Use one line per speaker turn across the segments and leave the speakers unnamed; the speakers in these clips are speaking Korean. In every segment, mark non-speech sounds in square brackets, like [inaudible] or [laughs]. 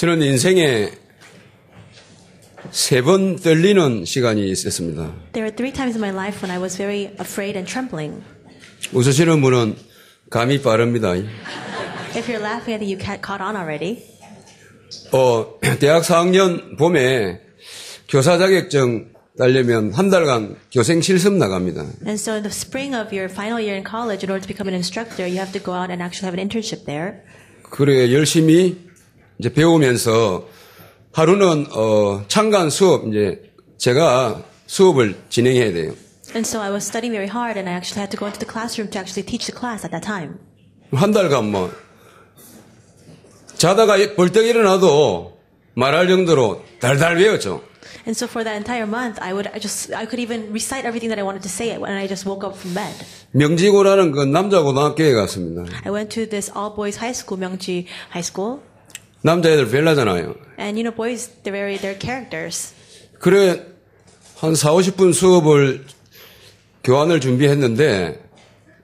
저는 인생에 세 번 떨리는 시간이 있었습니다.
There were three times in my life when I was very afraid and trembling.
웃으시는 분은 감이 빠릅니다.
If you're laughing, I think you caught on already.
어, 대학 4학년 봄에 교사 자격증 따려면 한 달간 교생 실습 나갑니다.
And so in the spring of your final year in college, in order to become an instructor, you have to go out and actually have an internship there.
그래 열심히 이제 배우면서 하루는 어, 창간 수업 이제 제가 수업을 진행해야 돼요.
And so I was studying very hard, and I actually had to go into the classroom to actually teach the class at that time.
한 달간 뭐 자다가 벌떡 일어나도 말할 정도로 달달 외웠죠.
And so for that entire month, I would I just I could even recite everything that I wanted to say when I just woke up from bed.
명지고라는 그 남자 고등학교에 갔습니다.
I went to this all boys high school, 명지 high school.
남자애들 별나잖아요.
And you know boys they vary their characters.
그래 한 4, 50분 수업을 교환을 준비했는데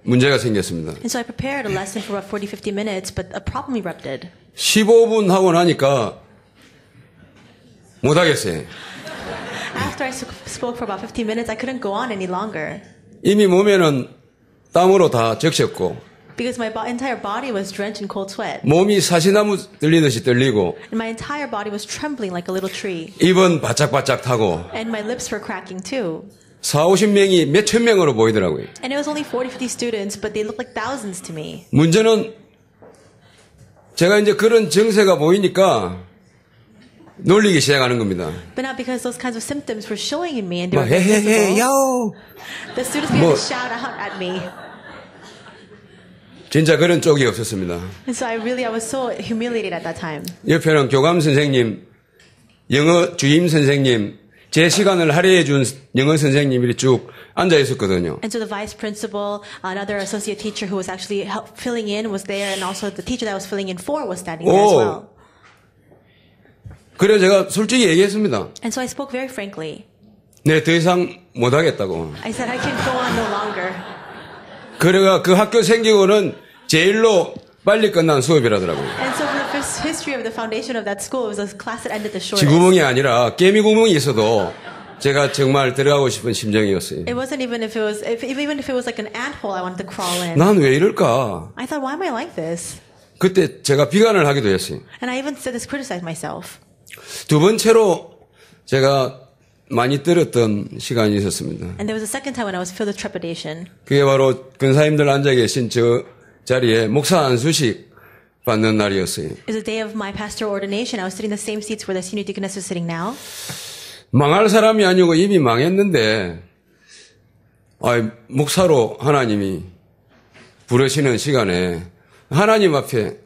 문제가 생겼습니다. And
so I prepared a lesson for about 40, 50 minutes, but a problem erupted.
15분 하고 나니까 못 하겠어요.
After I spoke for about 15 minutes, I couldn't go on any longer.
이미 몸에는 땀으로 다 적셨고.
Because my entire body was drenched in cold sweat.
몸이 사시나무 떨리고.
And my entire body was trembling like a little tree.
입은 바짝바짝 타고.
And my lips were cracking too.
4, 50명이 명으로 보이더라고요.
And it was only 40, 50 students, but they looked like thousands to me.
문제는 제가 이제 그런 증세가 보이니까 놀리기 시작하는 겁니다.
But not because those kinds of symptoms were showing in me and they were visible. hey, 요. The students began to shout out at me.
진짜 그런 쪽이 없었습니다.
So I really, I was so humiliated at that time.
옆에는 교감 선생님, 영어 주임 선생님, 제 시간을 할애해 준 영어 선생님이 쭉 앉아 있었거든요.
And so the vice principal, another associate teacher who was actually help, filling in was there, and also the teacher that was filling in for was standing 오, there as well.
그래 제가 솔직히 얘기했습니다.
And so I spoke very frankly.
네, 더 이상 못 하겠다고.
I said I can't go on no longer.
그래가 그 학교 생기고는 제일로 빨리 끝난 수업이라더라고요. 지구멍이 아니라 깨미 구멍이 있어도 제가 정말 들어가고 싶은 심정이었어요. It
wasn't even if it was if, even if it was like an ant hole I wanted to crawl in.
난왜 이럴까?
I thought why am I like this?
그때 제가 비관을 하기도 했어요.
And I even said this criticized myself.
두 번째로 제가 많이 떨었던 시간이 있었습니다.
And there was a second time when I was filled with trepidation.
그게 바로 근사님들 앉아 계신 저 자리에 목사 안수식 받는 날이었어요. It
was the day of my pastor ordination. I was sitting the same seats where the senior deaconess is sitting now.
망할 사람이 아니고 이미 망했는데 아, 목사로 하나님이 부르시는 시간에 하나님 앞에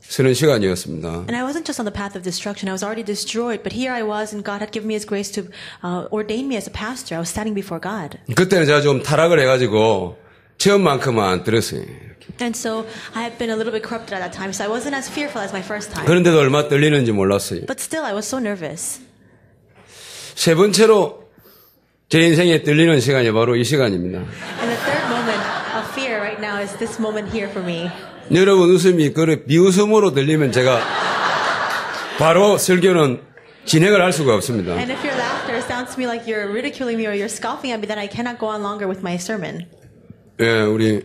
쓰는 시간이었습니다.
And I wasn't just on the path of destruction. I was already destroyed, but here I was, and God had given me His grace to uh, ordain me as a pastor. I was standing before God.
그때는 제가 좀 타락을 해가지고 처음만큼만 들었어요.
And so I had been a little bit corrupted at that time, so I wasn't as fearful as my first time.
그런데도 얼마 떨리는지 몰랐어요.
But still, I was so nervous.
세 번째로 제 인생에 떨리는 시간이 바로 이 시간입니다.
And the third moment of fear right now is this moment here for me.
여러분 웃음이 그 비웃음으로 들리면 제가 바로 설교는 진행을 할 수가 없습니다. And
if your laughter sounds to me like you're ridiculing me or you're scoffing at me, then I cannot go on longer with my sermon.
예, 우리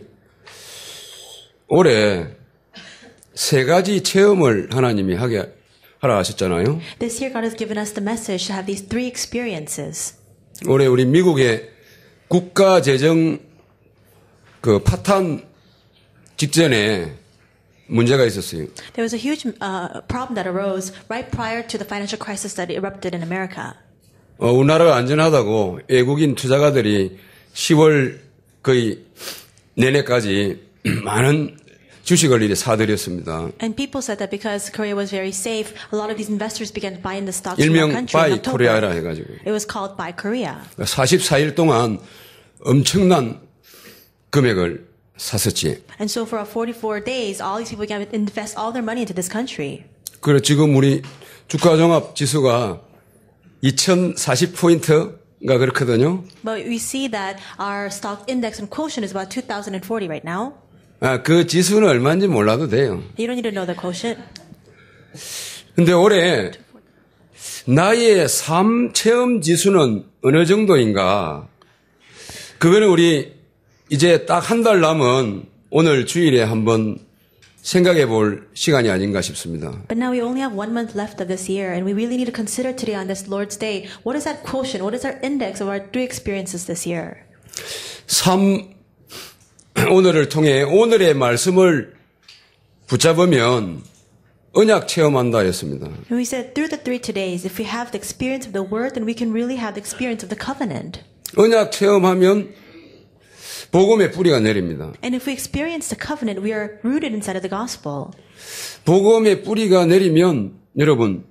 올해 세 가지 체험을 하나님이 하게 하라 하셨잖아요.
This year God has given us the message to have these three experiences.
올해 우리 미국의 국가 재정 그 파탄 직전에 문제가 있었어요.
There was a huge uh, problem that arose right prior to the financial crisis that erupted in America.
어, 우리나라가 안전하다고 외국인 투자가들이 10월 거의 내내까지 많은 주식을 이제 사들였습니다.
And people said that because Korea was very safe, a lot of these investors began to buy in the stocks in our country. 일명 바이 코리아라 해가지고. It was called Buy Korea.
44일 동안 엄청난 금액을 샀었지.
And so for 44 days, all these people began to invest all their money into this country.
그래 지금 우리 주가 종합 지수가 2,040 포인트 가 그렇거든요.
But we see that our stock index and quotient is about 2040 right now.
아, 그 지수는 얼마인지 몰라도 돼요.
You don't need to know the quotient.
근데 올해 나의 삶 체험 지수는 어느 정도인가? 그거는 우리 이제 딱 한 달 남은 오늘 주일에 한번 생각해 볼 시간이 아닌가 싶습니다.
But now we only have one month left of this year, and we really need to consider today on this Lord's Day what is that quotient, what is our index of our three experiences this year.
삶 오늘을 통해 오늘의 말씀을 붙잡으면 언약 체험한다 했습니다.
And we said through the three todays, if we have the experience of the word, then we can really have the experience of the covenant.
언약 체험하면 복음의 뿌리가 내립니다.
And if we experience the covenant, we are rooted inside of the gospel.
복음의 뿌리가 내리면 여러분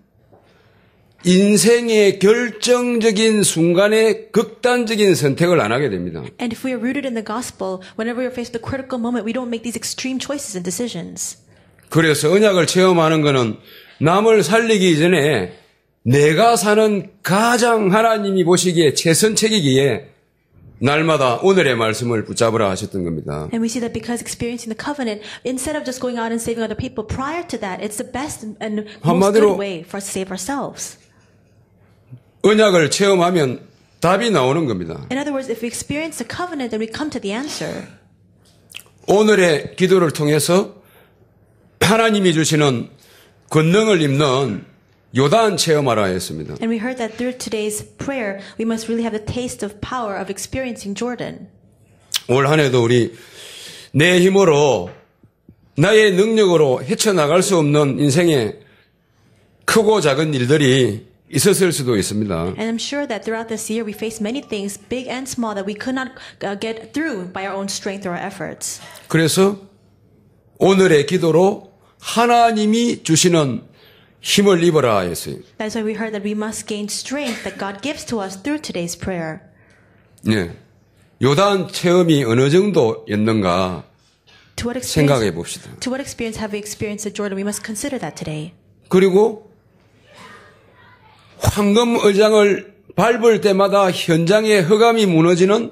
인생의 결정적인 순간에 극단적인 선택을 안 하게 됩니다.
And if we are rooted in the gospel, whenever we are faced with a critical moment, we don't make these extreme choices and decisions.
그래서 언약을 체험하는 것은 남을 살리기 전에 내가 사는 가장 하나님이 보시기에 최선책이기에 날마다 오늘의 말씀을 붙잡으라 하셨던 겁니다.
And we see that because experiencing the covenant, instead of just going out and saving other people, prior to that, it's the best and most good way for us to save ourselves.
언약을 체험하면 답이 나오는 겁니다.
In other words, if we experience the covenant, then we come to the answer.
오늘의 기도를 통해서 하나님이 주시는 권능을 입는 요단 체험하라 했습니다.
And we heard that through today's prayer, we must really have the taste of power of experiencing Jordan.
올 한해도 우리 내 힘으로 나의 능력으로 헤쳐나갈 수 없는 인생의 크고 작은 일들이 있었을 수도 있습니다. And
I'm sure that throughout this year we faced many things, big and small, that we could not get through by our own strength or our efforts.
그래서 오늘의 기도로 하나님이 주시는 힘을 입어라 했어요.
That's why we heard that we must gain strength that God gives to us through today's prayer.
네. 요단 체험이 어느 정도였는가 생각해 봅시다.
To what experience have we experienced at Jordan? We must consider that today.
그리고 황금 의장을 밟을 때마다 현장의 흑암이 무너지는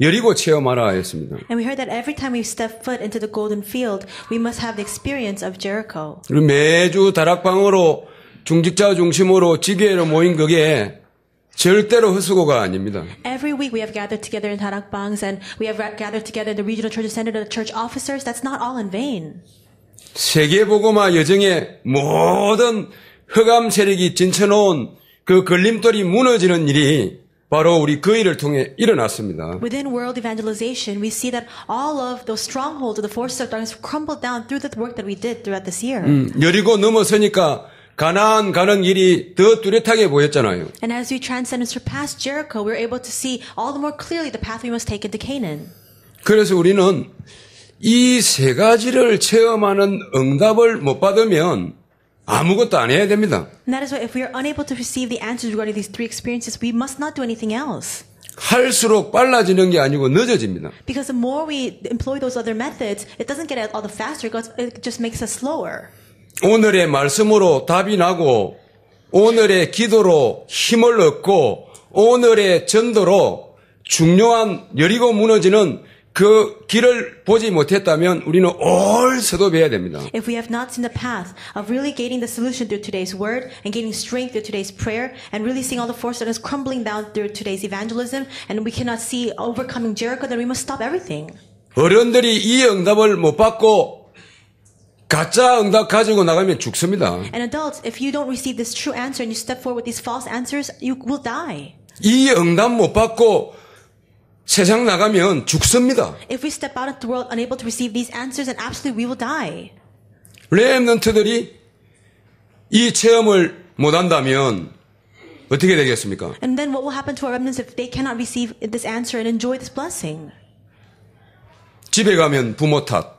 여리고 체험하라 했습니다.
And we heard that every time we step foot into the golden field, we must have the experience of Jericho.
그리고 매주 다락방으로 중직자 중심으로 지교회로 모인 그게 절대로 헛수고가 아닙니다.
Every week we have gathered together in Tarakbangs and we have gathered together in the regional churches center the church officers. That's not all in vain.
세계보고마 여정의 모든 흑암 세력이 진쳐놓은 그 걸림돌이 무너지는 일이 바로 우리 그 일을 통해 일어났습니다. Within
world evangelization, we see that all of those strongholds of the forces of darkness crumbled down through the work that we did throughout this year. 음,
여리고 넘어서니까 가나안 가는 길이 더 뚜렷하게 보였잖아요.
And as we transcend and surpass Jericho, we're able to see all the more clearly the path we must take into Canaan.
그래서 우리는 이 세 가지를 체험하는 응답을 못 받으면 아무것도 안 해야 됩니다.
And that is why if we are unable to receive the answers regarding these three experiences, we must not do anything else.
할수록 빨라지는 게 아니고 늦어집니다.
Because the more we employ those other methods, it doesn't get all the faster, it just makes us slower.
오늘의 말씀으로 답이 나고 오늘의 기도로 힘을 얻고 오늘의 전도로 중요한 여리고 무너지는 그 길을 보지 못했다면 우리는 올 서도배야 됩니다.
If we have not seen the path of really gaining the solution through today's word and gaining strength through today's prayer and really seeing all the force that is crumbling down through today's evangelism and we cannot see overcoming Jericho, then we must stop everything.
어른들이 이 응답을 못 받고 가짜 응답 가지고 나가면 죽습니다.
And adults, if you don't receive this true answer and you step forward with these false answers, you will die.
이 응답 못 받고 세상 나가면 죽습니다.
If we step out into the world unable to receive these answers, then absolutely we will die.
렘넌트들이 이 체험을 못 한다면 어떻게 되겠습니까?
And then what will happen to our remnants if they cannot receive this answer and enjoy this blessing?
집에 가면 부모 탓.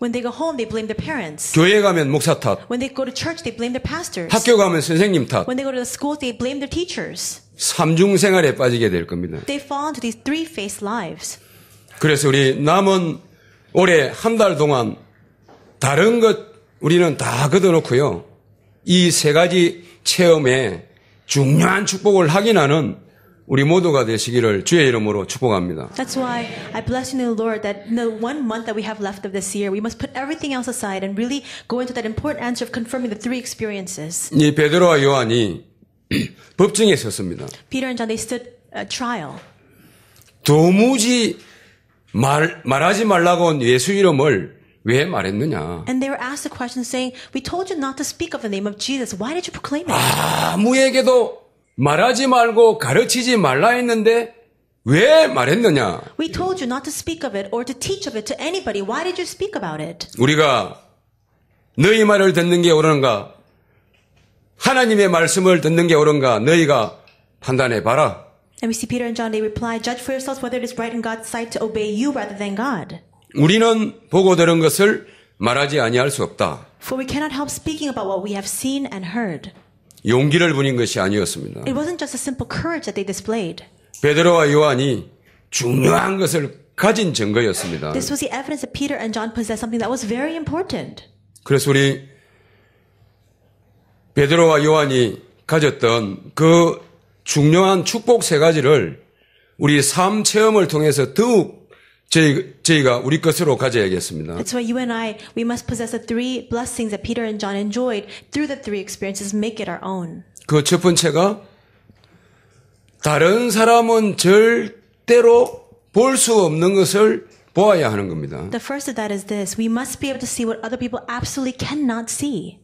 When they go home, they blame their parents.
교회 가면 목사 탓.
When they go to church, they blame their pastors. 학교
가면 선생님 탓. When
they go to the school, they blame their teachers.
삼중 생활에 빠지게 될 겁니다.
They fall into these three-phase lives.
그래서 우리 남은 올해 한 달 동안 다른 것 우리는 다 걷어놓고요. 이 세 가지 체험에 중요한 축복을 확인하는 우리 모두가 되시기를 주의 이름으로 축복합니다.
That's why I bless you, the Lord, that in the one month that we have left of this year, we must put everything else aside and really go into that important answer of confirming the three experiences.
이 베드로와 요한이 법정에 섰습니다.
Peter and John they stood at trial.
도무지 말 말하지 말라고 한 예수 이름을 왜 말했느냐?
And they were asked a question saying, "We told you not to speak of the name of Jesus. Why did you proclaim it?"
아무에게도 말하지 말고 가르치지 말라 했는데 왜 말했느냐?
We told you not to speak of it or to teach of it to anybody. Why did you speak about it?
우리가 너희 말을 듣는 게 옳은가? 하나님의 말씀을 듣는 게 옳은가 너희가 판단해 봐라.
And we see Peter and John they reply, judge for yourselves whether it is right in God's sight to obey you rather than God.
우리는 보고 들은 것을 말하지 아니할 수 없다.
For we cannot help speaking about what we have seen and heard.
용기를 부린 것이 아니었습니다. It
wasn't just a simple courage that they displayed.
베드로와 요한이 중요한 것을 가진 증거였습니다. This
was the evidence that Peter and John possessed something that was very important.
그래서 우리 베드로와 요한이 가졌던 그 중요한 축복 세 가지를 우리 삶 체험을 통해서 더욱 저희, 저희가 우리 것으로 가져야겠습니다. That's
why you and I we must possess the three blessings that Peter and John enjoyed through the three experiences make it our own.
그첫 번째가 다른 사람은 절대로 볼 수 없는 것을 보아야 하는 겁니다.
The first of that is this. We must be able to see what other people absolutely cannot see.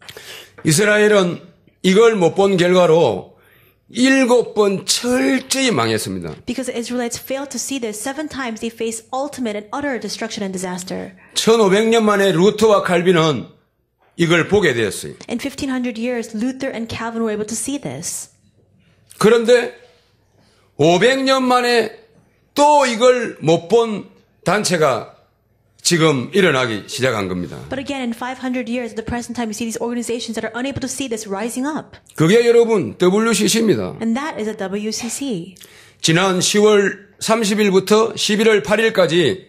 이스라엘은 이걸 못 본 결과로 일곱 번 철저히 망했습니다.
Because the Israelites failed to see this, seven times they faced ultimate and utter destruction and disaster.
1500년 만에 루터와 칼빈은 이걸 보게 되었어요.
In 1500 years, Luther and Calvin were able to see this.
그런데 500년 만에 또 이걸 못본 단체가 지금 일어나기 시작한 겁니다.
But again, in 500 years, the present time, you see these organizations that are unable to see this rising up.
그게 여러분 WCC입니다.
And that is a WCC.
지난 10월 30일부터 11월 8일까지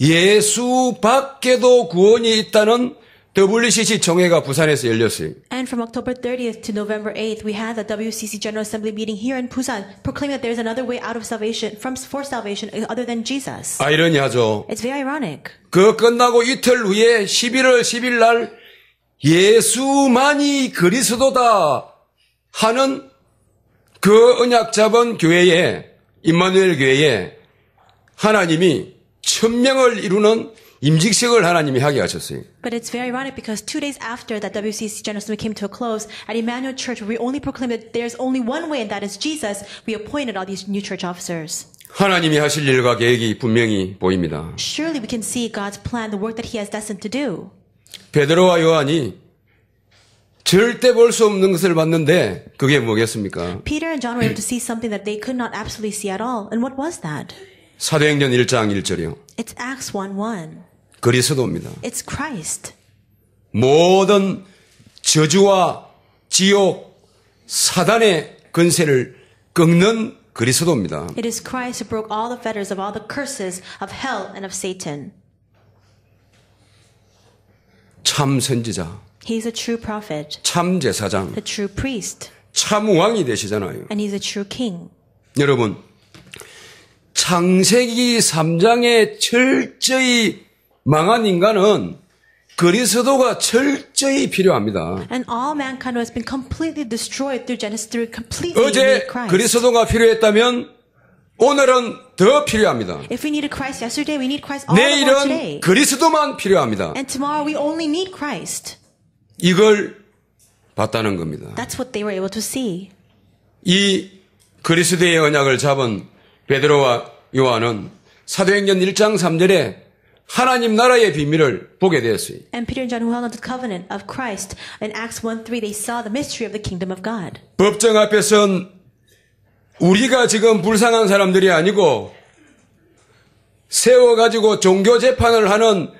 예수 밖에도 구원이 있다는 WCC 정회가 부산에서 열렸어요.
And from October 30th to November 8th, we had the WCC General Assembly meeting here in Busan, proclaiming that there is another way out of salvation, from for salvation, other than Jesus.
아이러니하죠.
It's very ironic.
그 끝나고 이틀 후에 11월 10일 날 예수만이 그리스도다 하는 그 언약자본 교회에 임마누엘 교회에 하나님이 천명을 이루는 임직식을 하나님이 하게 하셨어요.
But it's very ironic because two days after that WCC General Assembly came to a close, at Emmanuel Church, we only proclaimed that there's only one way, and that is Jesus. We appointed all these new church officers.
하나님이 하실 일과 계획이 분명히 보입니다.
Surely we can see God's plan, the work that He has destined to do.
베드로와 요한이 절대 볼 수 없는 것을 봤는데 그게 뭐겠습니까?
Peter and John were able to see something that they could not absolutely see at all. And what was that?
사도행전 1장 1절이요.
It's Acts 1:1.
그리스도입니다.
It's Christ.
모든 저주와 지옥, 사단의 근세를 꺾는 그리스도입니다.
It is Christ who broke all the fetters of all the curses of hell and of Satan.
참 선지자.
He's a true prophet.
참 제사장. The true priest. 참 왕이 되시잖아요. And he's a true king. 여러분, 창세기 3장에 철저히 망한 인간은 그리스도가 철저히 필요합니다.
And all mankind has been completely destroyed through Genesis through completely 어제 그리스도가
필요했다면 오늘은 더 필요합니다.
If we needed Christ yesterday, we need Christ all 내일은 today.
그리스도만 필요합니다.
And tomorrow we only need Christ.
이걸 봤다는 겁니다.
That's what they were able to see.
이 그리스도의 언약을 잡은 베드로와 요한은 사도행전 1장 3절에 하나님 나라의 비밀을 보게 되었어요.
And Peter and John held on to the covenant of Christ. In Acts 1:3 they saw the mystery of the kingdom of God.
법정 앞에선 우리가 지금 불쌍한 사람들이 아니고 세워 가지고 종교 재판을 하는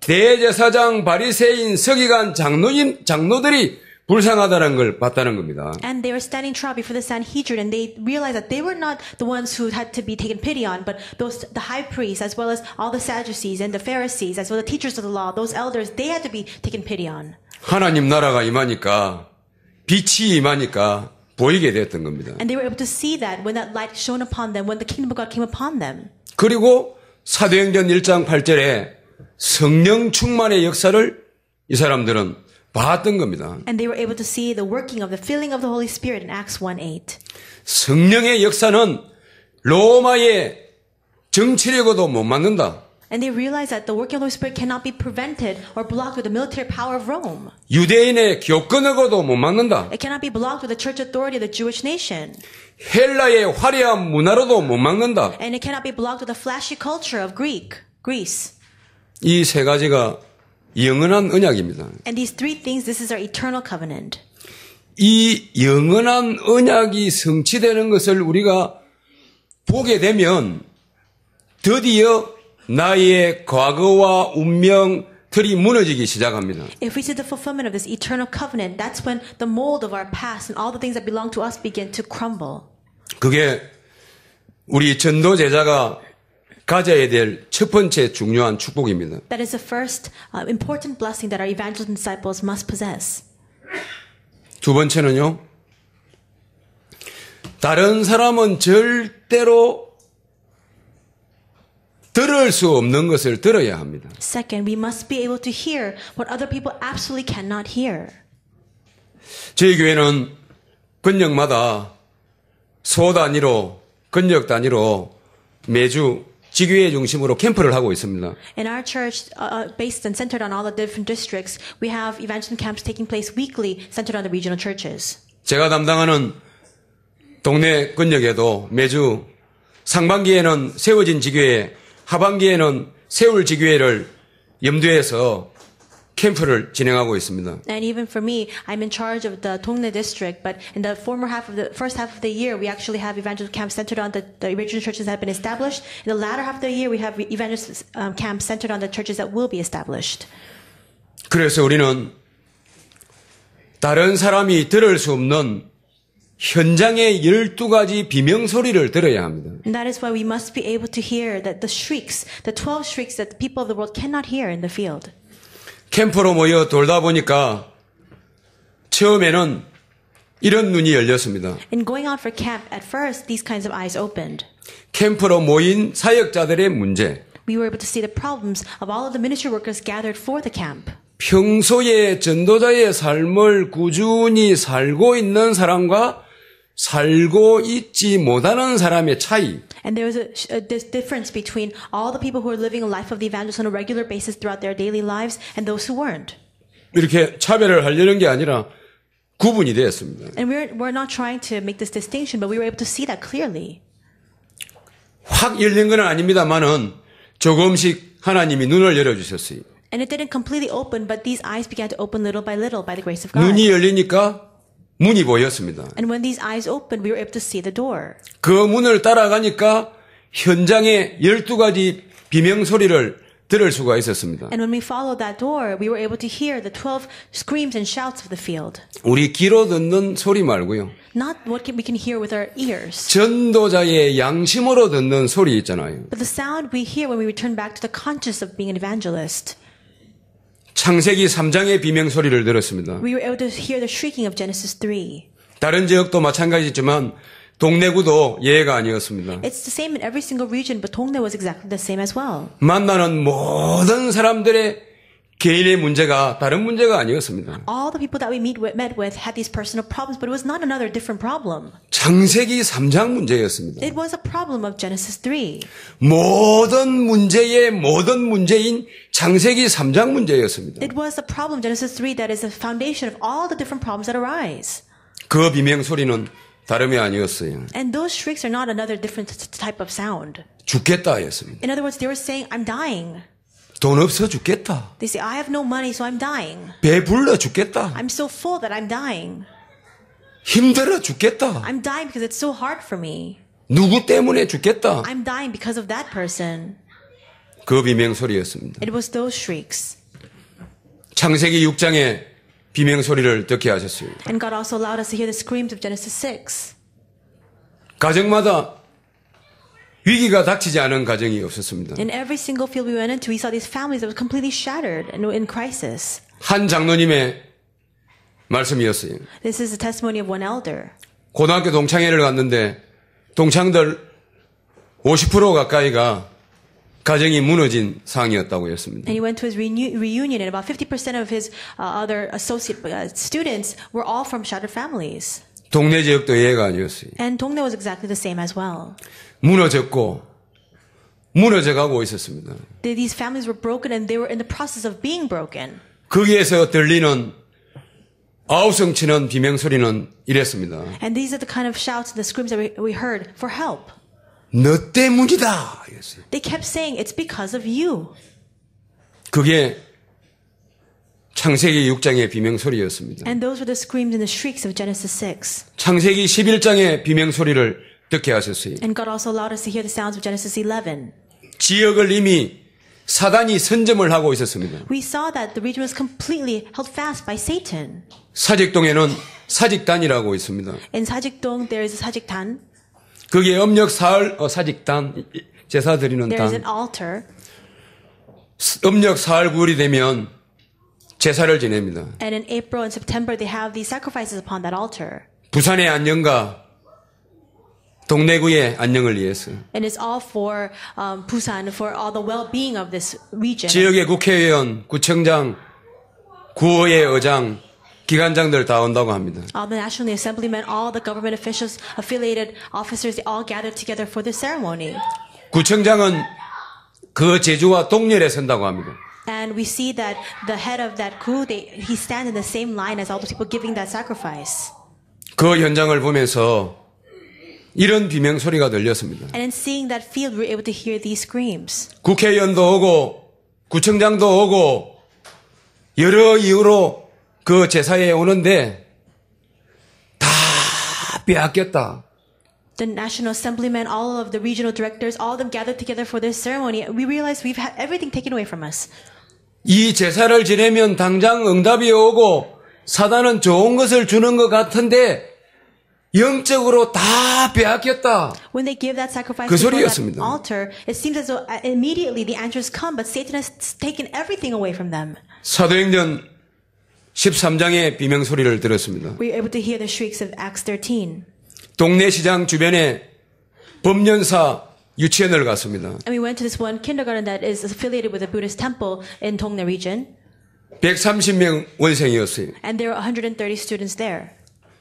대제사장 바리새인 서기관 장로인 장로들이 불쌍하다는 걸 봤다는 겁니다.
And they were standing trial before the Sanhedrin, and they realized that they were not the ones who had to be taken pity on, but those the high priests, as well as all the Sadducees and the Pharisees, as well as the teachers of the law, those elders, they had to be taken pity on.
하나님 나라가 임하니까 빛이 임하니까 보이게 되었던 겁니다.
And they were able to see that when that light shone upon them, when the kingdom of God came upon them.
그리고 사도행전 1장 8절에 성령 충만의 역사를 이 사람들은 봤던 겁니다.
And they were able to see the working of the filling of the Holy Spirit in Acts 1:8.
성령의 역사는 로마의 정치력으로도 못 막는다.
And they realized that the working of the Holy Spirit cannot be prevented or blocked with the military power of Rome.
유대인의 교권으로도 못 막는다.
It cannot be blocked with the church authority of the Jewish nation.
헬라의 화려한 문화로도 못 막는다.
And it cannot be blocked with the flashy culture of Greek, Greece.
이세 가지가 영원한 언약입니다.
And these three things, this is our eternal covenant.
이 영원한 언약이 성취되는 것을 우리가 보게 되면 드디어 나의 과거와 운명 틀이 무너지기 시작합니다.
If we see the fulfillment of this eternal covenant, that's when the mold of our past and all the things that belong to us begin to crumble.
그게 우리 전도 제자가 가져야 될 첫 번째 중요한 축복입니다.
That is the first important blessing that our evangelist disciples must possess.
두 번째는요. 다른 사람은 절대로 들을 수 없는 것을 들어야 합니다.
Second, we must be able to hear what other people absolutely cannot hear.
저희 교회는 근역마다 소 단위로 근역 단위로 매주 지교회 중심으로 캠프를 하고 있습니다.
In our church, uh, based and centered on all the different districts, we have evangelism camps taking place weekly, centered on the regional churches.
제가 담당하는 동네 권역에도 매주 상반기에는 세워진 지교회, 하반기에는 세울 지교회를 염두해서 캠프를 진행하고 있습니다.
And even for me, I'm in charge of the Dongne district, but in the former half of the first half of the year, we actually have evangelist camp centered on the, the original churches that have been established. In the latter half of the year, we have evangelist um, centered on the churches that will be established.
그래서 우리는 다른 사람이 들을 수 없는 현장의 12가지 비명 소리를 들어야 합니다.
And that is why we must be able to hear that the shrieks, the 12 shrieks that the people of the world cannot hear in the field.
캠프로 모여 돌다 보니까 처음에는 이런 눈이 열렸습니다.
In going out for camp at first, these kinds of eyes opened.
캠프로 모인 사역자들의 문제.
We were able to see the problems of all of the ministry workers gathered for the camp.
평소에 전도자의 삶을 꾸준히 살고 있는 사람과 살고 있지 못하는 사람의 차이.
And there was a, a difference between all the people who were living a life of the evangelist on a regular basis throughout their daily lives and those who weren't.
이렇게 차별을 하려는 게 아니라 구분이 되었습니다.
And we're, we're not trying to make this distinction, but we were able to see that clearly.
확 열린 건 아닙니다만은 조금씩 하나님이 눈을 열어주셨어요.
And it didn't completely open, but these eyes began to open little by little by the grace of God.
눈이 열리니까 문이 보였습니다.
And when these eyes opened, we were able to see the door.
그 문을 따라가니까 현장에 12가지 비명 소리를 들을 수가 있었습니다.
And when we followed that door, we were able to hear the 12 screams and shouts of the field.
우리 귀로 듣는 소리 말고요.
Not what we can hear with our ears.
전도자의 양심으로 듣는 소리 있잖아요.
But the sound we hear when we return back to the conscious of being an evangelist.
창세기 3장의 비명 소리를 들었습니다.
We were able to hear the shrieking of Genesis 3.
다른 지역도 마찬가지지만 동래구도 예외가 아니었습니다.
It's the same in every single region, but 동래 was exactly the same as well.
만나는 모든 사람들의 개인의 문제가 다른 문제가 아니었습니다.
All the people that we meet with, met with had these personal problems, but it was not another different problem.
창세기 3장 문제였습니다.
It was a problem of Genesis 3.
모든 문제의 모든 문제인 창세기 3장 문제였습니다. It
was a problem Genesis 3 that is the foundation of all the different problems that arise.
그 비명 소리는 다름이 아니었어요.
And those shrieks are not another different type of sound.
죽겠다였습니다.
In other words, they were saying, "I'm dying."
돈 없어 죽겠다.
They say, I have no money, so I'm dying.
배불러 죽겠다.
I'm so full that I'm dying.
힘들어 죽겠다.
I'm dying because it's so hard for me.
누구 때문에 죽겠다. I'm
dying because of that person.
그 비명소리였습니다.
It was those shrieks.
창세기 6장에 비명소리를 듣게 하셨습니다.
And God also allowed us to hear the screams of Genesis 6.
가정마다 위기가 닥치지 않은 가정이 없었습니다. In
every single field we went into, we saw these families that were completely shattered and in crisis.
한 장로님의 말씀이었어요.
This is the testimony of one elder.
고등학교 동창회를 갔는데 동창들 50% 가까이가 가정이 무너진 상황이었다고 했습니다.
And he went to his reunion, and about 50% of his uh, other associate uh, students were all from shattered families.
동네 지역도 예외가 아니었어요.
And 동네 was exactly the same as well.
무너졌고 무너져 가고 있었습니다.
These families were broken and they were in the process of being broken.
거기에서 들리는 아우성치는 비명 소리는 이랬습니다.
And these are the kind of shouts and the screams that we, we heard for help. 너 때문이다. 이랬어요. They kept saying it's because of you.
그게 창세기 6장의 비명 소리였습니다.
And those were the screams and the shrieks of Genesis
6. 창세기 11장의 비명 소리를 듣게 하셨어요.
And God also allowed us to hear the sounds of Genesis 11.
지역을 이미 사단이 선점을 하고 있었습니다.
We saw that the region was completely held fast by Satan.
사직동에는 사직단이라고 있습니다.
In 사직동 there is a 사직단.
거기에 음력 사흘 어, 사직단 제사 드리는 단. There is an altar. 음력 사흘 9일이 되면 제사를 지냅니다.
And in April and September they have these sacrifices upon that altar.
부산의 안녕가 동래구의 안녕을 위해서.
And it's all for um, Busan for all the well-being of this region. 지역의
국회의원, 구청장, 구의회 의장, 기관장들 다 온다고 합니다.
All the national assemblymen, all the government officials, affiliated officers, they all gathered together for this ceremony.
구청장은 그 제주와 동렬에 선다고 합니다.
And we see that the head of that coup, they, he stands in the same line as all the people giving that sacrifice.
그 현장을 보면서 이런 비명 소리가 들렸습니다.
And in seeing that field, we were able to hear these screams.
국회의원도 오고 구청장도 오고 여러 이유로 그 제사에 오는데 다 빼앗겼다.
the national assemblymen, all of the regional directors, all of them gathered together for this ceremony. We realized we've had everything taken away from us.
이 제사를 지내면 당장 응답이 오고 사단은 좋은 것을 주는 것 같은데 영적으로 다 빼앗겼다.
When they give that sacrifice 그 소리였습니다. Altar, it seems as though immediately the answers come, but Satan has taken everything away from them.
사도행전 13장의 비명 소리를 들었습니다.
We were able to hear the shrieks of Acts 13.
동네 시장 주변에 법련사 유치원을 갔습니다.
And we went to this one kindergarten that is affiliated with a Buddhist temple in Dongne region.
130명 원생이었어요.
And there were 130 students there.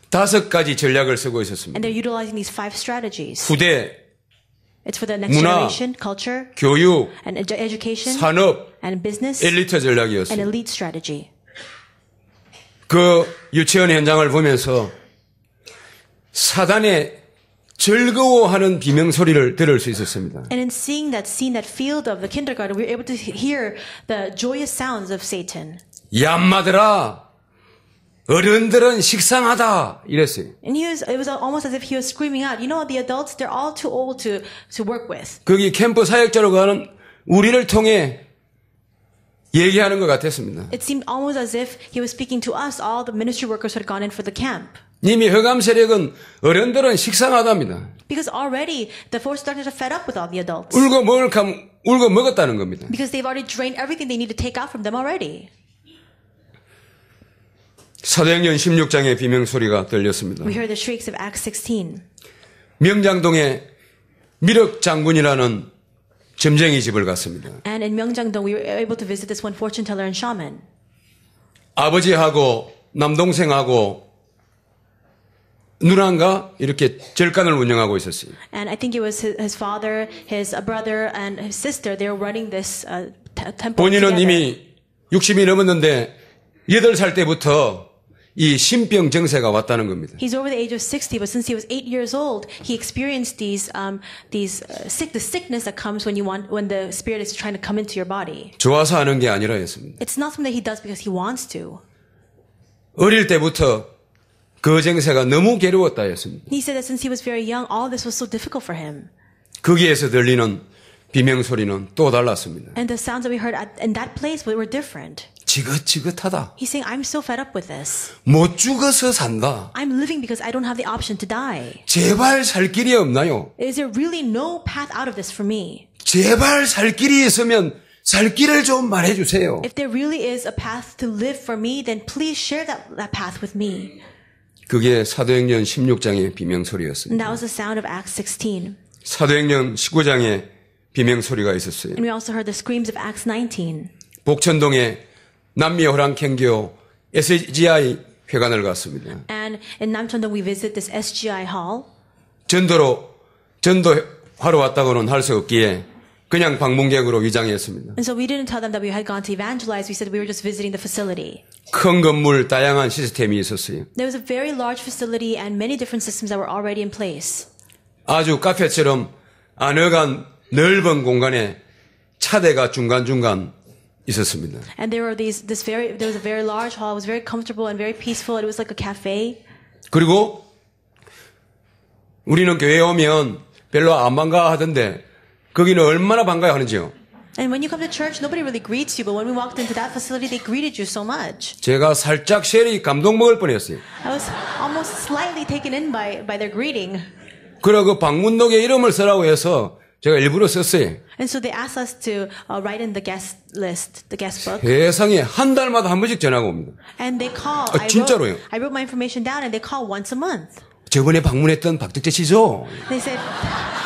다섯 가지 전략을 쓰고 있었습니다. And
they're utilizing these five strategies. 후대, It's for the next 문화, generation, culture, 교육, and edu- education, 산업, and business, 엘리트
and 전략이었어요.
elite strategy.
그 유치원 현장을 보면서 사단의 즐거워하는 비명 소리를 들을 수 있었습니다.
And in seeing that scene, that field of the kindergarten, we were able to he- hear the joyous sounds of Satan.
얌마들아, 어른들은 식상하다 이랬어요.
And he was, it was almost as if he was screaming out, you know, the adults they're all too old to to work with.
거기 캠프 사역자로 가는 우리를 통해 얘기하는 것 같았습니다.
It seemed almost as if he was speaking to us, all the ministry workers who had gone in for the camp.
이미 흑암 세력은 어른들은 식상하답니다.
Because already the forces of darkness are fed up with all the adults.
울고 먹을 감 울고 먹었다는 겁니다.
Because they've already drained everything they need to take out from them already.
사도행전 16장의 비명 소리가 들렸습니다.
We heard the shrieks of Acts 16.
명장동에 미륵 장군이라는 점쟁이 집을 갔습니다.
And in Myeongjang-dong we were able to visit this one fortune teller and shaman.
아버지하고 남동생하고 누나인가 이렇게 절간을 운영하고 있었어요.
And I think it was his, his father, his brother, and his sister. They were running this uh, temple. 본인은 together.
이미 60이 넘었는데 8살 때부터 이 신병 증세가 왔다는 겁니다.
He's over the age of 60, but since he was 8 years old, he experienced these um these uh, sick the sickness that comes when you want when the spirit is trying to come into your body.
좋아서 하는 게 아니라였습니다.
It's not something that he does because he wants to.
어릴 때부터 그 증세가 너무 괴로웠다였습니다.
He said that since he was very young, all this was so difficult for him.
거기에서 들리는 비명 소리는 또 달랐습니다.
And the sounds that we heard at, in that place were different.
지긋지긋하다.
He's saying I'm so fed up with this.
못 죽어서 산다.
I'm living because I don't have the option to die.
제발 살 길이 없나요?
Is there really no path out of this for me?
제발 살 길이 있으면 살 길을 좀 말해 주세요. If
there really is a path to live for me, then please share that, that path with me.
그게 사도행전 16장의 비명소리였습니다.
That was the sound of Acts 16.
사도행전 19장에 비명 소리가 있었어요. And
we also heard the screams of Acts 19.
복천동에 남미 호랑 캥교 SGI 회관을 갔습니다.
And in Namcheon we visit this SGI hall.
전도로 전도하러 왔다고는 할 수 없기에 그냥 방문객으로 위장했습니다.
And so we didn't tell them that we had gone to evangelize. We said we were just visiting the facility.
큰 건물 다양한 시스템이 있었어요.
There was a very large facility and many different systems that were already in place.
아주 카페처럼 안어간 넓은 공간에 차대가 중간중간 있었습니다.
And there were these this very there was a very large hall. It was very comfortable and very peaceful. It was like a cafe.
그리고 우리는 교회 오면 별로 안 반가워하던데 거기는 얼마나 반가워하는지요?
And when you come to church, nobody really greets you. But when we walked into that facility, they greeted you so much.
제가 살짝 쉘이 감동 먹을 뻔했어요.
I was almost slightly taken in by by their greeting.
그리고 방문록에 이름을 쓰라고 해서 제가 일부러 썼어요.
And so they asked us to uh, write in the guest list, the guest book.
세상에 한 달마다 한 번씩 전화가 옵니다.
And they call. 아, 진짜로요. I wrote, I wrote my information down and they call once a month.
저번에 방문했던 박덕재 씨죠?
They said,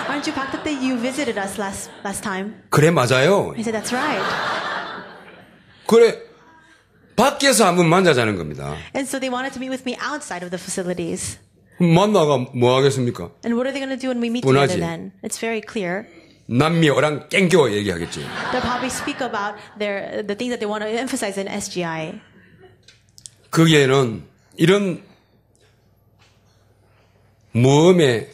aren't you 박덕재? You visited us last last time.
그래 맞아요.
I said that's right.
그래 밖에서 한 번 만나자는 겁니다.
And so they wanted to meet with me outside of the facilities.
만나가 뭐 하겠습니까?
And what are they going to do when we meet 분하지. together then? It's very clear.
남미어랑 깽겨 얘기하겠지.
They'll probably speak about their the things that they want to emphasize in SGI.
거기에는 이런 무음의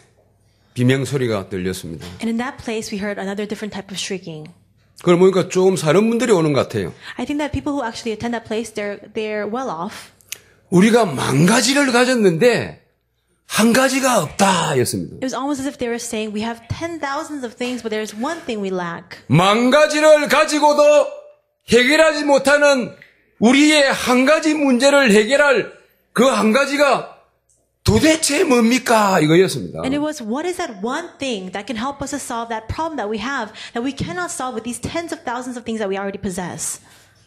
비명 소리가 들렸습니다.
And in that place we heard another different type of shrieking.
그걸 보니까 조금 사는 분들이 오는 것 같아요.
I think that people who actually attend that place they're they're well off.
우리가 망가지를 가졌는데 한 가지가 없다였습니다. It
was almost as if they were saying we have ten thousands of things, but there's one thing we lack.
만 가지를 가지고도 해결하지 못하는 우리의 한 가지 문제를 해결할 그 한 가지가 도대체 뭡니까 이거였습니다. And
it was what is that one thing that can help us to solve that problem that we have that we cannot solve with these tens of thousands of things that we already possess.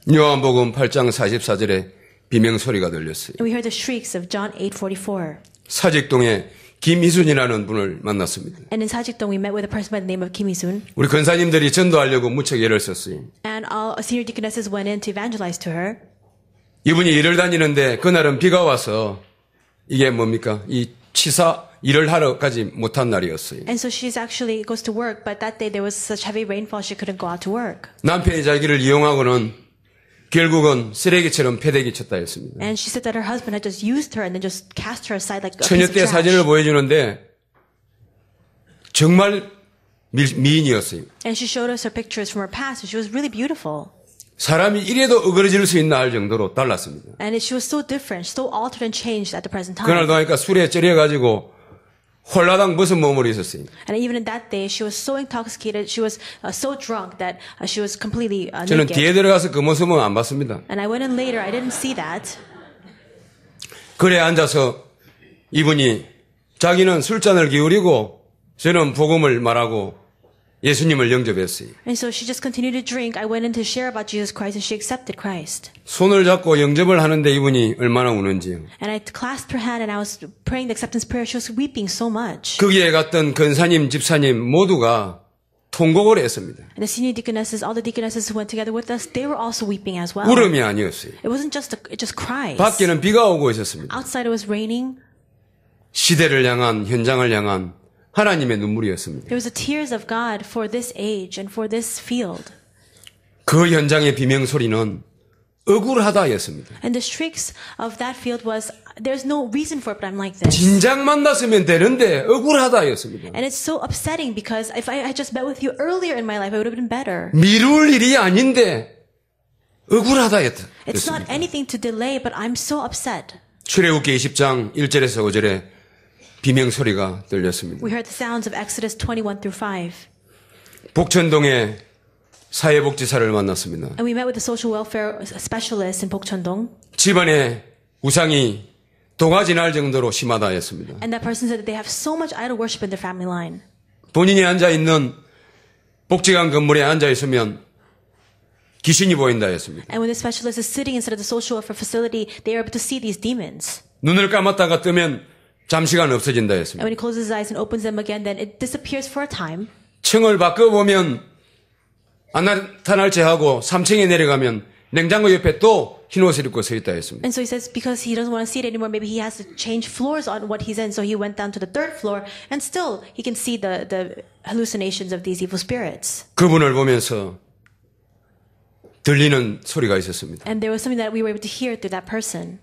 요한복음 8장 44절에 비명 소리가 들렸어요.
And we heard the shrieks of John 8:44.
사직동에 김희순이라는 분을 만났습니다.
And in Sajikdong we met with a person by the name of Kim Hee-sun.
우리 권사님들이 전도하려고 무척 애를 썼어요.
And all senior deaconesses went in to evangelize to her.
이분이 일을 다니는데 그날은 비가 와서 이게 뭡니까? 이 치사 일을 하러 가지 못한 날이었어요.
And so she's actually goes to work, but that day there was such heavy rainfall she couldn't go out to work.
남편이 자기를 이용하고는 결국은 쓰레기처럼 패대기 쳤다였습니다.
And she said that her husband had just used her and then just cast her aside like a 처녀 때 piece of
trash. 사진을 보여주는데 정말 미, 미인이었어요.
And she showed us her pictures from her past and she was really beautiful.
사람이 이래도 어그러질 수 있나 할 정도로 달랐습니다.
And she was so different, so altered and changed at the present time. 그날도
하니까 술에 쩔여가지고 홀라당 무슨 몸으로 있었습니까?
And even in that day, she was so intoxicated, she was uh, so drunk that uh, she was completely uh, naked. 저는 뒤에
들어가서 그 모습은 안 봤습니다.
And I went in later, I didn't see that.
그래 앉아서 이분이 자기는 술잔을 기울이고 저는 복음을 말하고 예수님을 영접했어요.
And so she just continued to drink. I went in to share about Jesus Christ and she accepted Christ.
손을 잡고 영접을 하는데 이분이 얼마나 우는지.
And I clasped her hand and I was praying the acceptance prayer. She was weeping so much.
거기에 갔던 근사님, 집사님 모두가 통곡을 했습니다.
And the senior deaconesses, all the deaconesses who went together with us, they were also weeping as well. 울음이 아니었어요. It wasn't just a, it just cries. 밖에는
비가 오고 있었습니다.
Outside it was raining.
시대를 향한 현장을 향한 하나님의 눈물이었습니다.
It was the tears of God for this age and for this field.
그 현장의 비명 소리는 억울하다였습니다.
And the shrieks of that field was there's no reason for it, but I'm like this.
진작 만났으면 되는데 억울하다였습니다.
And it's so upsetting because if I had just met with you earlier in my life, I would have been better.
미룰 일이 아닌데 억울하다였다.
It's not anything to delay, but I'm so upset.
출애굽기 20장 1절에서 5절에 비명 소리가 들렸습니다.
We heard the sounds of Exodus 21 through 5.
복천동에 사회복지사를 만났습니다.
And we met with a social welfare specialist in 복천동.
집안에 우상이 도가지 날 정도로 심하다였습니다.
And that person said that they have so much idol worship in their family line.
본인이 앉아 있는 복지관 건물에 앉아 있으면 귀신이 보인다였습니다.
And when the specialist is sitting inside of the social welfare facility, they are able to see these demons.
눈을 감았다가 뜨면 잠시간 없어진다 했습니다. And when
he closes his eyes and opens them again, then it disappears for a time.
층을 바꿔 보면 안 나타날지 하고 3층에 내려가면 냉장고 옆에 또 흰옷을 입고 서 있다 했습니다. And
so he says because he doesn't want to see it anymore, maybe he has to change floors on what he's in. So he went down to the third floor, and still he can see the the hallucinations of these evil spirits.
그분을 보면서 들리는 소리가 있었습니다.
And there was something that we were able to hear through that person.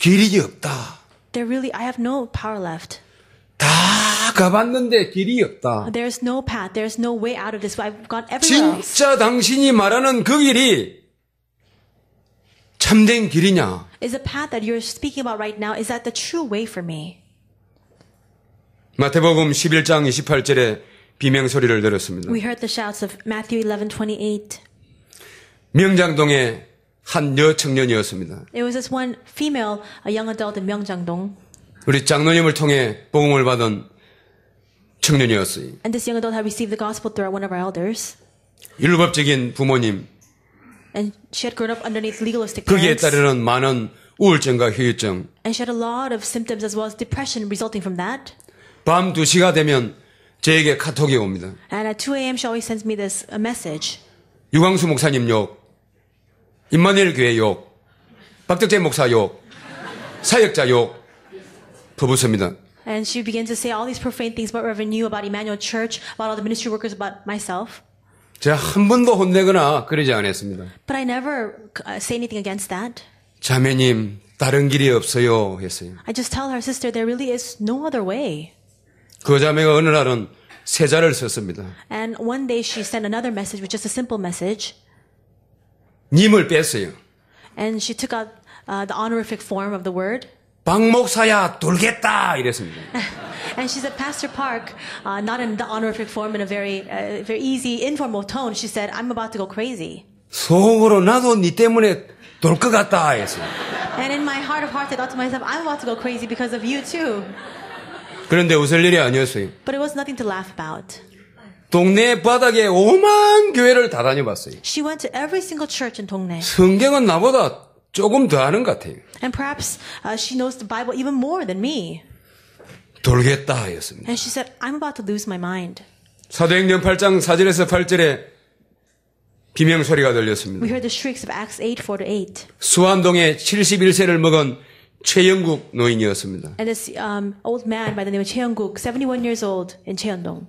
기력이 없다.
there really I have no power left.
다 가봤는데 길이 없다.
There's no path. There's no way out of this. I've gone everywhere. else.
진짜 당신이 말하는 그 길이 참된 길이냐?
Is the path that you're speaking about right now is that the true way for me?
마태복음 11장 28절에 비명 소리를 들었습니다.
We heard the shouts of Matthew 11:28.
명장동에 한 여청년이었습니다.
It was this one female, a young adult in Myeongjang-dong.
우리 장로님을 통해 복음을 받은 청년이었어요.
And this young adult had received the gospel through one of our elders.
율법적인 부모님.
And she had grown up underneath legalistic parents. 거기에 따르는
많은 우울증과 후유증.
And she had a lot of symptoms as well as depression resulting from that.
밤 2시가 되면 저에게 카톡이 옵니다.
And at 2 a.m. she always sends me this a message.
유광수 목사님 욕. 임마누엘 교회 욕, 박덕재 목사 욕, 사역자 욕, 퍼붓습니다.
And she began to say all these profane things about Reverend Yu, about Emmanuel Church, about all the ministry workers, about myself.
제가 한 번도 혼내거나 그러지 않았습니다.
But I never say anything against that.
자매님, 다른 길이 없어요 했어요.
I just tell her sister there really is no other way.
그 자매가 어느 날은 세자를 썼습니다.
And one day she sent another message with just a simple message.
님을 뺐어요.
And she took out uh, the honorific form of the word.
박 목사야 돌겠다 이랬습니다.
[laughs] And she said, Pastor Park, uh, not in the honorific form, in a very, uh, very easy, informal tone. She said, I'm about to go crazy.
속으로 나도 네 때문에 같다 했어요.
And in my heart of hearts, I thought to myself, I'm about to go crazy because of you too.
그런데 웃을 일이 아니었어요.
But it was nothing to laugh about.
동네 바닥에 오만 교회를 다 다녀봤어요.
She went to every single church in 동네.
성경은 나보다 조금 더 아는 것 같아요.
And perhaps uh, she knows the Bible even more than me.
돌겠다 하였습니다.
And she said, I'm about to lose my mind.
사도행전 8장 4절에서 8절에 비명 소리가 들렸습니다. We
heard the shrieks of Acts 8, 4 to 8.
수완동에 71세를 먹은 최영국 노인이었습니다.
And this um, old man by the name of 최영국, 71 years old in 최연동.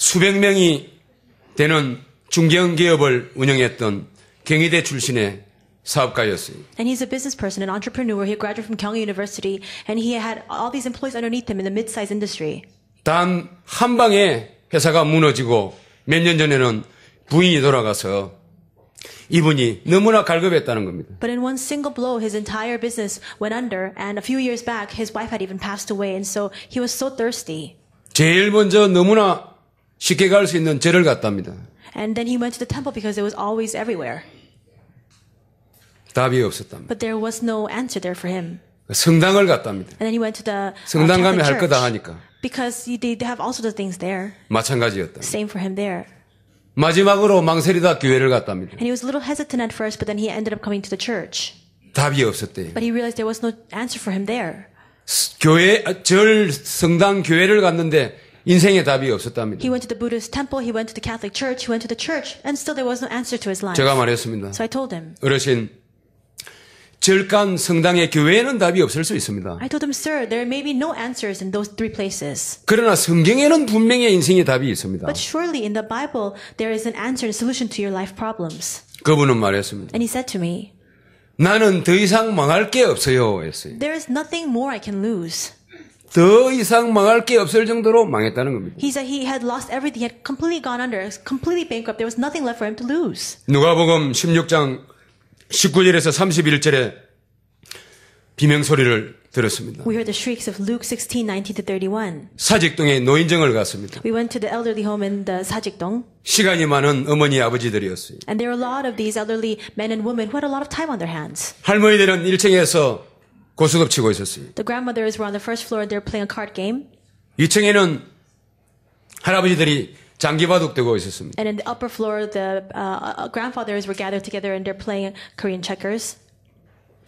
수백 명이 되는 중견 기업을 운영했던 경희대 출신의 사업가였어요.
And he's a business person, an entrepreneur. He graduated from Kyung University, and he had all these employees underneath him in the mid-sized industry.
단한 방에 회사가 무너지고 몇 년 전에는 부인이 돌아가서 이분이 너무나 갈급했다는 겁니다.
But in one single blow, his entire business went under, and a few years back, his wife had even passed away, and so he was so thirsty.
제일 먼저 너무나 쉽게 갈 수 있는 절을 갔답니다.
And then he went to the temple because it was always everywhere.
답이 없었답니다.
But there was no answer there for him.
성당을 갔답니다.
And then he went to the 성당 가면 할 거다 하니까. Because they have also the things there.
마찬가지였다. Same for him there. 마지막으로 망설이다 교회를 갔답니다.
And he was a little hesitant at first, but then he ended up coming to the church.
답이 없었대요. But
he realized there was no answer for him there.
교회 절 성당 교회를 갔는데 인생의 답이 없었답니다.
He went to the Buddhist temple, he went to the Catholic church, he went to the church, and still there was no answer to his life. 제가
말했습니다. So I told him. 어르신, 절간 성당의 교회에는 답이 없을 수 있습니다.
I told him, sir, there may be no answers in those three places.
그러나 성경에는 분명히 인생의 답이 있습니다. But
surely in the Bible there is an answer and solution to your life problems.
그분은 말했습니다.
And he said to me.
나는 더 이상 망할 게 없어요. 했어요.
There is nothing more I can lose.
더 이상 망할 게 없을 정도로 망했다는 겁니다.
He said he had lost everything. He had completely gone under, completely bankrupt. There was nothing left for him to lose.
누가복음 16장 19절에서 31절에 비명 소리를 들었습니다.
We heard the shrieks of Luke 16:19 to 31.
사직동의 노인정을 갔습니다.
We went to the elderly home in the 사직동.
시간이 많은 어머니 아버지들이었어요.
And there are a lot of these elderly men and women who had a lot of time on their hands.
할머니들은 1층에서 고스톱 치고 있었어요.
The grandmothers were on the first floor. They're playing a card game.
2층에는 할아버지들이 장기 바둑 뜨고 있었습니다.
And in the upper floor, the uh, grandfathers were gathered together and they're playing Korean checkers.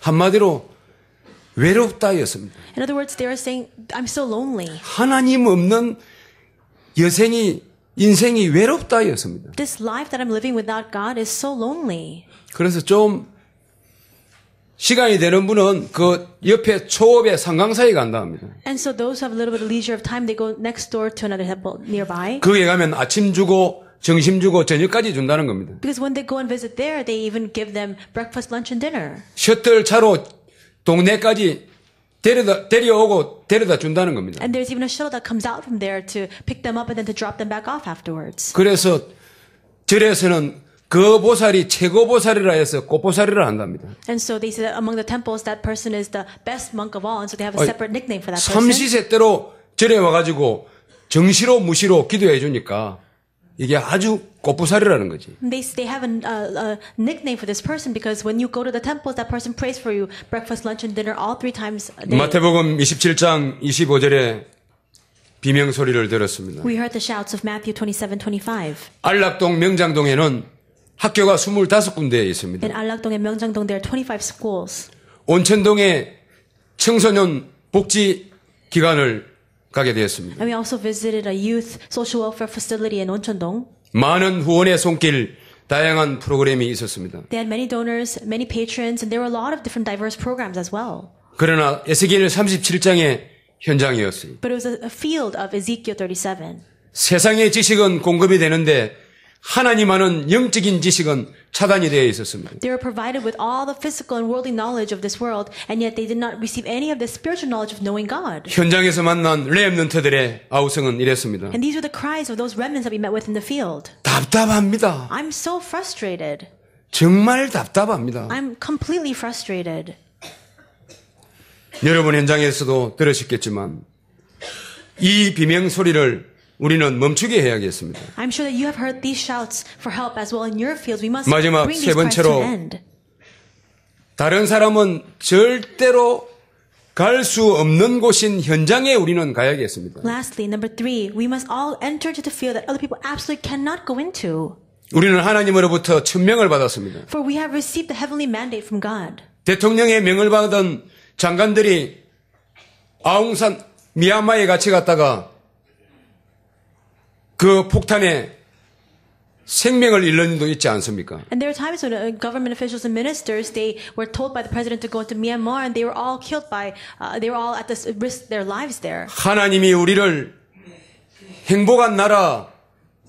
한마디로 외롭다였습니다.
In other words, they were saying, "I'm so lonely."
하나님 없는 여생이 인생이 외롭다였습니다.
This life that I'm living without God is so lonely.
그래서 좀 시간이 되는 분은 그 옆에 초읍에 상강사에 간답니다.
And so those have a little bit of leisure of time, they go next door to another temple nearby.
거기에 가면 아침 주고 점심 주고 저녁까지 준다는 겁니다.
Because when they go and visit there, they even give them breakfast, lunch, and dinner.
셔틀 차로 동네까지 데려다 데려오고 데려다 준다는 겁니다.
And there's even a shuttle that comes out from there to pick them up and then to drop them back off afterwards.
그래서 절에서는 그 보살이 최고 보살이라 해서 꽃보살이라 한답니다.
And so they said among the temples that person is the best monk of all, and so they have a separate nickname for that person.
삼시세대로 절에 와가지고 정시로 무시로 기도해 주니까 이게 아주 꽃보살이라는 거지.
They they have a, a, a nickname for this person because when you go to the temples, that person prays for you breakfast, lunch, and dinner all three times a day.
마태복음 27장 25절에 비명 소리를 들었습니다. We
heard the shouts of Matthew 27:25.
안락동 명장동에는 학교가 25군데에 있습니다.
In 안락동에 명장동 there are 25 schools.
온천동에 청소년 복지 기관을 가게 되었습니다.
And we also visited a youth social welfare facility in 온천동.
많은 후원의 손길 다양한 프로그램이 있었습니다.
They had many donors, many patrons, and there were a lot of different diverse programs as well.
그러나 에스겔 37장의 현장이었어요.
But it was a field of Ezekiel 37.
세상의 지식은 공급이 되는데 하나님하는 영적인 지식은 차단이 되어 있었습니다.
They were provided with all the physical and worldly knowledge of this world, and yet they did not receive any of the spiritual knowledge of knowing God.
현장에서 만난 렘넌트들의 아우성은 이랬습니다. And
these were the cries of those remnants that we met with in the field.
답답합니다.
I'm so frustrated.
정말 답답합니다.
I'm completely frustrated.
여러분 현장에서도 들으셨겠지만 이 비명 소리를 우리는 멈추게 해야겠습니다.
I'm sure that you have heard these shouts for help as well in your fields. We must 마지막 bring 세 these 번째로 to end.
다른 사람은 절대로 갈 수 없는 곳인 현장에 우리는 가야겠습니다.
Lastly, number three, we must all enter to the field that other people absolutely cannot go into.
우리는 하나님으로부터 천명을 받았습니다.
For we have received the heavenly mandate from God.
대통령의 명을 받은 장관들이 아웅산 미얀마에 같이 갔다가 그 폭탄에 생명을 잃는 일도 있지 않습니까?
And there are times when government officials and ministers they were told by the president to go to Myanmar and they were all killed by uh, they were all at the risk their lives there.
하나님이 우리를 행복한 나라,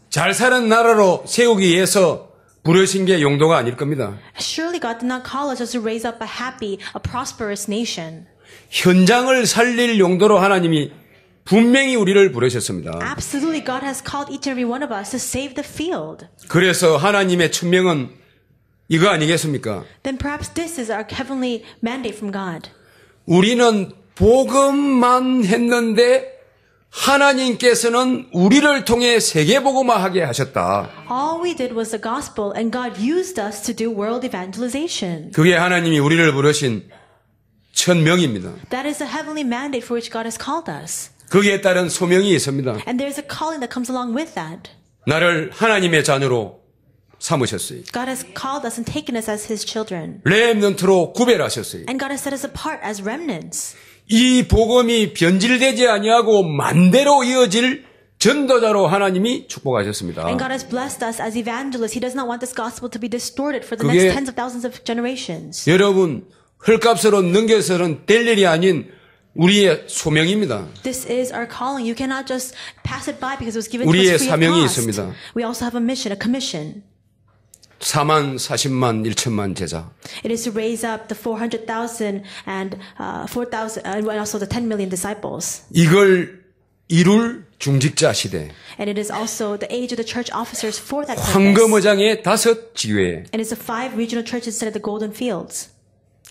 잘 사는 나라로 세우기 위해서 부르신 게 용도가 아닐 겁니다.
Surely God did not call us just to raise up a happy, a prosperous nation.
현장을 살릴 용도로 하나님이 분명히 우리를 부르셨습니다.
Absolutely God has called each and every one of us to save the field.
그래서 하나님의 천명은 이거 아니겠습니까?
Then perhaps this is our heavenly mandate from God.
우리는 복음만 했는데 하나님께서는 우리를 통해 세계 복음화하게 하셨다.
All we did was the gospel and God used us to do world evangelization.
그게 하나님이 우리를 부르신 천명입니다.
That is the heavenly mandate for which God has called us.
거기에 따른 소명이 있습니다.
And there's a calling that comes along with that.
나를 하나님의 자녀로 삼으셨어요.
God has called us and taken us as His children.
렘넌트로 구별하셨어요.
And God has set us apart as remnants.
이 복음이 변질되지 아니하고 만대로 이어질 전도자로 하나님이 축복하셨습니다. And God
has blessed us as evangelists. He does not want this gospel to be distorted for the next tens of thousands of generations.
여러분 헐값으로 넘겨서는 될 일이 아닌 우리의 소명입니다.
This is our calling. You cannot just pass it by because it was given to us free of cost. 우리의 사명이 있습니다. We also have a mission, a commission.
4만 40만 1천만 제자.
It is to raise up the 400,000 and uh, 4,000 and also the 10 million disciples.
이걸 이룰 중직자 시대.
And it is also the age of the church officers for that purpose. 황금어장의
다섯 지회.
And it's the five regional churches set at the golden fields.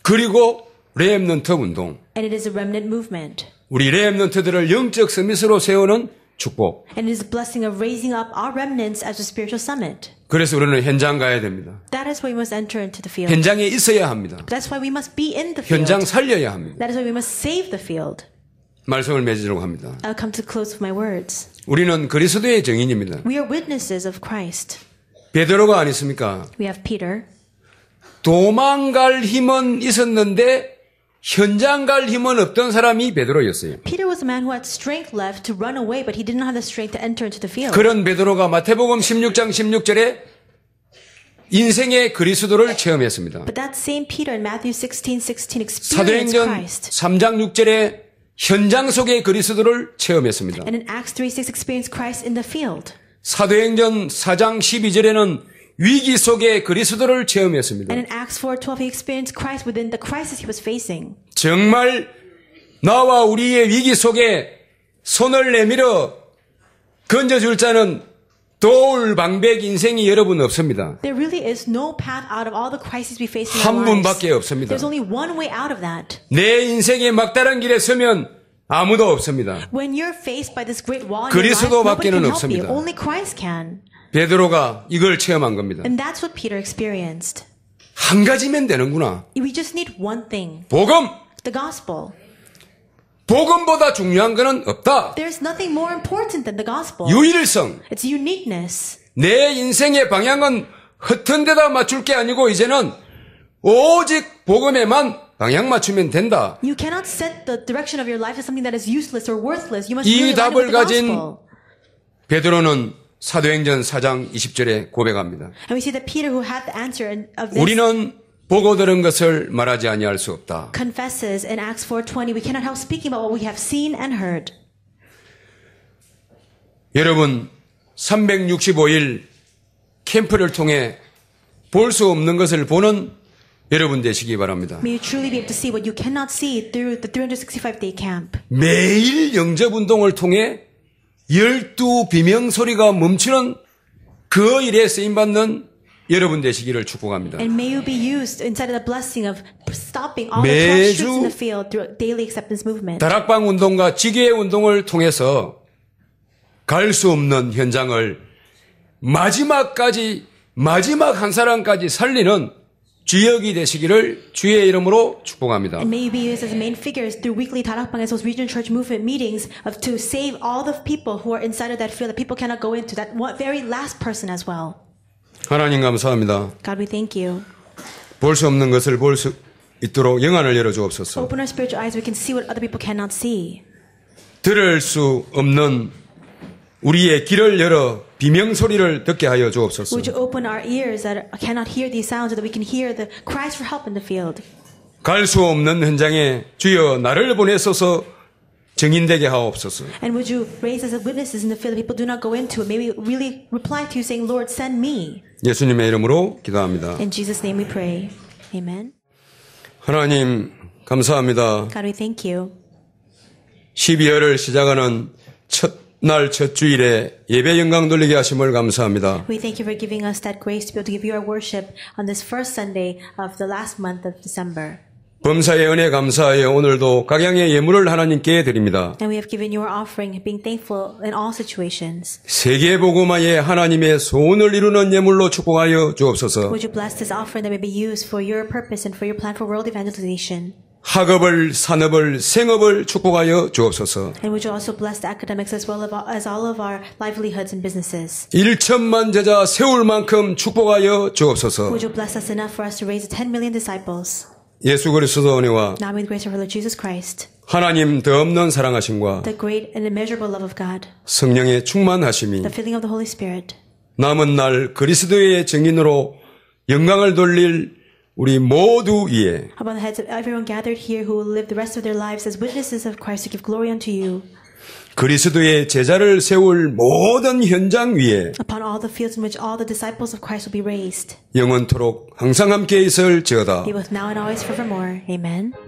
그리고 레엠넌트 운동.
And it is a remnant movement.
우리 레엠넌트들을 영적 서밋으로 세우는 축복.
And it is a blessing of raising up our remnants as a spiritual summit.
그래서 우리는 현장 가야 됩니다.
That is why we must enter into the field. 현장에
있어야 합니다.
That's why we must be in the field. 현장
살려야 합니다.
That is why we must save the field.
말씀을 맺으려고 합니다.
I'll come to close with my words.
우리는 그리스도의 증인입니다.
We are witnesses of Christ.
베드로가 아니십니까?
We have Peter.
도망갈 힘은 있었는데 현장 갈 힘은 없던 사람이 베드로였어요.
Peter was a man who had strength left to run away, but he didn't have the strength to enter into the field.
그런 베드로가 마태복음 16장 16절에 인생의 그리스도를 체험했습니다. But
that same Peter in Matthew 16:16 experienced Christ.
사도행전 3장 6절에 현장 속의 그리스도를 체험했습니다. And
in Acts 3:6 experienced Christ in the field.
사도행전 4장 12절에는 위기 속에 그리스도를 체험했습니다. And
in Acts 4:12 he experienced Christ within the crisis he was facing.
정말 나와 우리의 위기 속에 손을 내밀어 건져줄 자는 도울 방백 인생이 여러분 없습니다.
There really is no path out of all the crises we face in our lives. 한 분밖에 없습니다. There's only one way out of that.
내 인생의 막다른 길에 서면 아무도 없습니다.
When you're faced by this great wall, 그리스도밖에는 없습니다. Only Christ can.
베드로가 이걸 체험한 겁니다. And
that's what Peter experienced.
한 가지면 되는구나.
We just need one thing. 복음. The gospel.
복음보다 중요한 것은 없다.
There's nothing more important than the gospel.
유일성.
It's uniqueness.
내 인생의 방향은 흩은 데다 맞출 게 아니고 이제는 오직 복음에만 방향 맞추면 된다.
You cannot set the direction of your life as something that is useless or worthless. You must 이 really 답을 가진
베드로는 사도행전 4장 20절에 고백합니다. 우리는 보고 들은 것을 말하지 아니할 수 없다.
Confesses in Acts 4:20 we cannot help speaking about what we have seen and heard.
여러분 365일 캠프를 통해 볼 수 없는 것을 보는 여러분 되시기 바랍니다.
May you truly be able to see what you cannot see through the 365 day camp.
매일 영접 운동을 통해 열두 비명 소리가 멈추는 그 일에 쓰임 받는 여러분 되시기를 축복합니다. And
may you be used inside of the blessing of stopping all the trouble in the field through daily acceptance movement.
다락방 운동과 지계 운동을 통해서 갈 수 없는 현장을 마지막까지 마지막 한 사람까지 살리는 주역이 되시기를 주의 이름으로 축복합니다. And
may you be used as main figures through weekly 다락방에서 region church movement meetings of to save all the people who are inside of that field that people cannot go into that one very last person as well.
하나님 감사합니다.
God we thank you.
볼수 없는 것을 볼 수 있도록 영안을 열어 주옵소서.
Open our spiritual eyes we can see what other people cannot see.
들을 수 없는 우리의 길을 열어 비명 소리를 듣게 하여 주옵소서. Would
you open our ears that cannot hear these sounds so that we can hear the cries for help in the field.
갈수 없는 현장에 주여 나를 보내소서. 증인되게 하옵소서.
And would you raise us as witnesses in the field? People do not go into it. May we really reply to you saying, Lord, send me.
예수님의 이름으로 기도합니다. In
Jesus' name we pray. Amen.
하나님 감사합니다.
God, we thank you.
12월을 시작하는 첫 날첫 주일에 예배 영광 돌리게 하심을 감사합니다.
We thank you for giving us that grace to be able to give you our worship on this first Sunday of the last month of December.
범사의 은혜 감사하여 오늘도 각양의 예물을 하나님께 드립니다.
And we have given your offering, being thankful in all situations.
세계 복음화에 하나님의 소원을 이루는 예물로 축복하여 주옵소서. Would
you bless this offering that may be used for your purpose and for your plan for world evangelization?
학업을 산업을 생업을 축복하여 주옵소서.
And would you also bless the academics as well as all of our livelihoods and businesses.
1천만 제자 세울 만큼 축복하여 주옵소서. Would
you bless us enough for us to raise 10 million disciples.
예수 그리스도 은혜와
Now in grace of our Lord Jesus Christ.
하나님 더 없는 사랑하심과 the
great and immeasurable love of God.
성령의 충만하심이 the
filling of the Holy Spirit.
남은 날 그리스도의 증인으로 영광을 돌릴 우리 모두 위에
upon the heads of everyone gathered here who will live the rest of their lives as witnesses of Christ to give glory unto you.
그리스도의 제자를 세울 모든 현장 위에
upon all the fields in which all the disciples of Christ will be raised.
영원토록 항상 함께 있을지어다. Be
with now and always forevermore. Amen.